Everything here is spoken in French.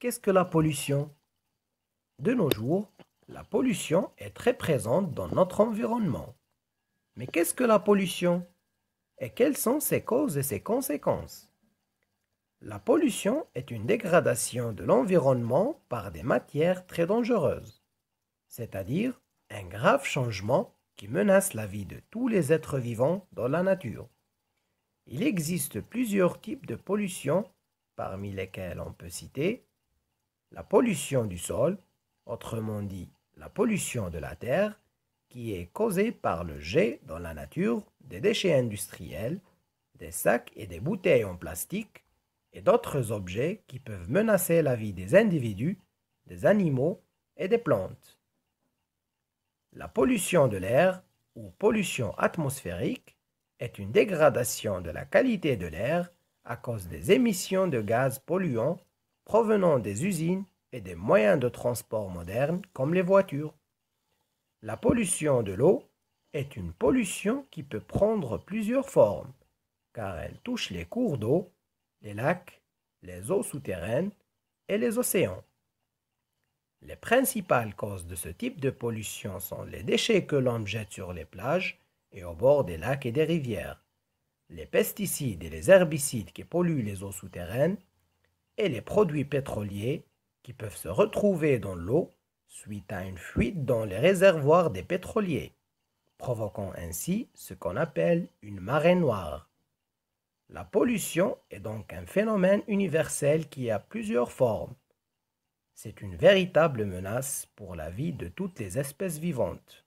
Qu'est-ce que la pollution De nos jours, la pollution est très présente dans notre environnement. Mais qu'est-ce que la pollution Et quelles sont ses causes et ses conséquences La pollution est une dégradation de l'environnement par des matières très dangereuses, c'est-à-dire un grave changement qui menace la vie de tous les êtres vivants dans la nature. Il existe plusieurs types de pollution, parmi lesquels on peut citer la pollution du sol, autrement dit la pollution de la terre, qui est causée par le jet dans la nature des déchets industriels, des sacs et des bouteilles en plastique et d'autres objets qui peuvent menacer la vie des individus, des animaux et des plantes. La pollution de l'air ou pollution atmosphérique est une dégradation de la qualité de l'air à cause des émissions de gaz polluants provenant des usines et des moyens de transport modernes comme les voitures. La pollution de l'eau est une pollution qui peut prendre plusieurs formes, car elle touche les cours d'eau, les lacs, les eaux souterraines et les océans. Les principales causes de ce type de pollution sont les déchets que l'on jette sur les plages et au bord des lacs et des rivières, les pesticides et les herbicides qui polluent les eaux souterraines, et les produits pétroliers qui peuvent se retrouver dans l'eau suite à une fuite dans les réservoirs des pétroliers, provoquant ainsi ce qu'on appelle une marée noire. La pollution est donc un phénomène universel qui a plusieurs formes. C'est une véritable menace pour la vie de toutes les espèces vivantes.